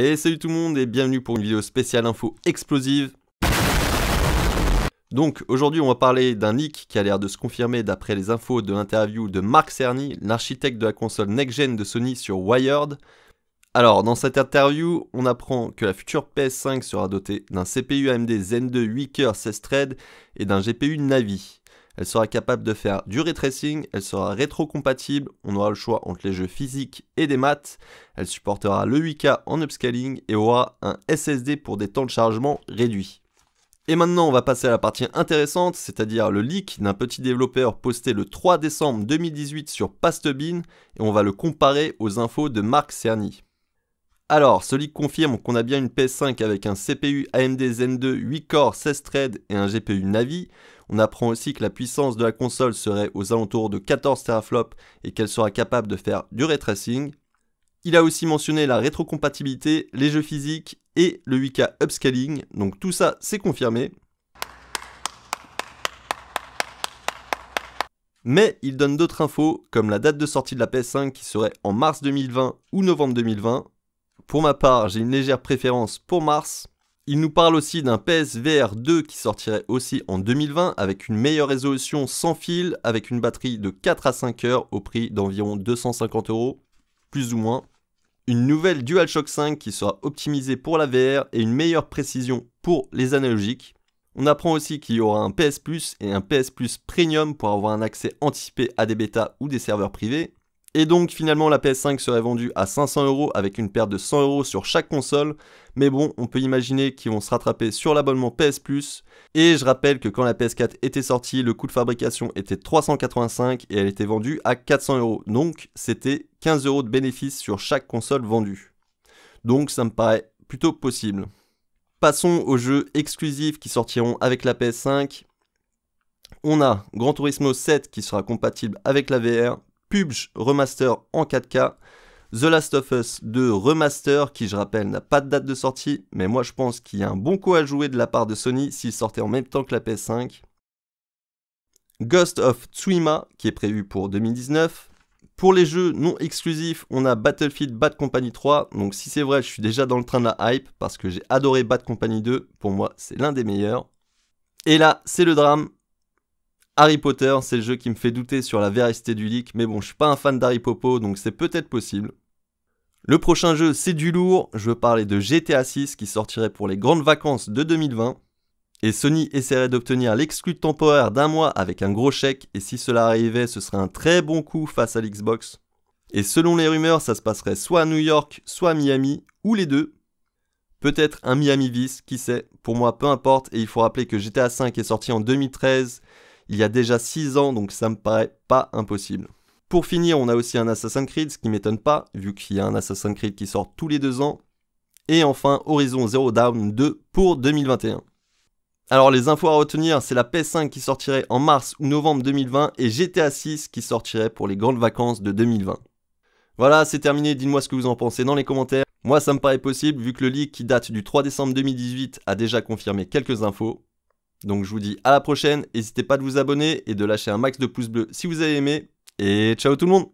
Et salut tout le monde et bienvenue pour une vidéo spéciale info explosive. Donc aujourd'hui on va parler d'un leak qui a l'air de se confirmer d'après les infos de l'interview de Mark Cerny, l'architecte de la console next-gen de Sony sur Wired. Alors dans cette interview on apprend que la future PS5 sera dotée d'un CPU AMD Zen 2 8 coeurs 16 threads et d'un GPU Navi. Elle sera capable de faire du retracing, elle sera rétrocompatible, on aura le choix entre les jeux physiques et des maths, elle supportera le 8K en upscaling et aura un SSD pour des temps de chargement réduits. Et maintenant, on va passer à la partie intéressante, c'est-à-dire le leak d'un petit développeur posté le 3 décembre 2018 sur Pastebin, et on va le comparer aux infos de Marc Cerny. Alors, ce leak confirme qu'on a bien une PS5 avec un CPU AMD Zen 2 8 core 16 threads et un GPU Navi, on apprend aussi que la puissance de la console serait aux alentours de 14 teraflops et qu'elle sera capable de faire du ray tracing. Il a aussi mentionné la rétrocompatibilité, les jeux physiques et le 8K upscaling, donc tout ça c'est confirmé. Mais il donne d'autres infos, comme la date de sortie de la PS5 qui serait en mars 2020 ou novembre 2020. Pour ma part, j'ai une légère préférence pour mars, il nous parle aussi d'un PSVR 2 qui sortirait aussi en 2020 avec une meilleure résolution sans fil, avec une batterie de 4 à 5 heures au prix d'environ 250 euros, plus ou moins. Une nouvelle DualShock 5 qui sera optimisée pour la VR et une meilleure précision pour les analogiques. On apprend aussi qu'il y aura un PS Plus et un PS Plus Premium pour avoir un accès anticipé à des bêtas ou des serveurs privés. Et donc finalement la PS5 serait vendue à 500 euros avec une perte de 100 euros sur chaque console, mais bon, on peut imaginer qu'ils vont se rattraper sur l'abonnement PS Plus. Et je rappelle que quand la PS4 était sortie, le coût de fabrication était 385 et elle était vendue à 400 euros, donc c'était 15 euros de bénéfice sur chaque console vendue. Donc ça me paraît plutôt possible. Passons aux jeux exclusifs qui sortiront avec la PS5. On a Gran Turismo 7 qui sera compatible avec la VR, PUBG Remaster en 4K, The Last of Us 2 Remaster, qui je rappelle n'a pas de date de sortie, mais moi je pense qu'il y a un bon coup à jouer de la part de Sony s'il sortait en même temps que la PS5. Ghost of Tsushima, qui est prévu pour 2019. Pour les jeux non exclusifs, on a Battlefield Bad Company 3. Donc si c'est vrai, je suis déjà dans le train de la hype parce que j'ai adoré Bad Company 2. Pour moi, c'est l'un des meilleurs. Et là, c'est le drame. Harry Potter, c'est le jeu qui me fait douter sur la véracité du leak, mais bon, je suis pas un fan d'Harry Popo, donc c'est peut-être possible. Le prochain jeu, c'est du lourd, je veux parler de GTA 6 qui sortirait pour les grandes vacances de 2020. Et Sony essaierait d'obtenir l'exclu temporaire d'un mois avec un gros chèque, et si cela arrivait, ce serait un très bon coup face à l'Xbox. Et selon les rumeurs, ça se passerait soit à New York, soit à Miami, ou les deux. Peut-être un Miami Vice, qui sait, pour moi peu importe, et il faut rappeler que GTA 5 est sorti en 2013, il y a déjà 6 ans, donc ça me paraît pas impossible. Pour finir, on a aussi un Assassin's Creed, ce qui m'étonne pas, vu qu'il y a un Assassin's Creed qui sort tous les 2 ans. Et enfin, Horizon Zero Dawn 2 pour 2021. Alors les infos à retenir, c'est la PS5 qui sortirait en mars ou novembre 2020 et GTA 6 qui sortirait pour les grandes vacances de 2020. Voilà, c'est terminé, dites-moi ce que vous en pensez dans les commentaires. Moi ça me paraît possible vu que le leak qui date du 3 décembre 2018 a déjà confirmé quelques infos. Donc je vous dis à la prochaine, n'hésitez pas de vous abonner et de lâcher un max de pouces bleus si vous avez aimé, et ciao tout le monde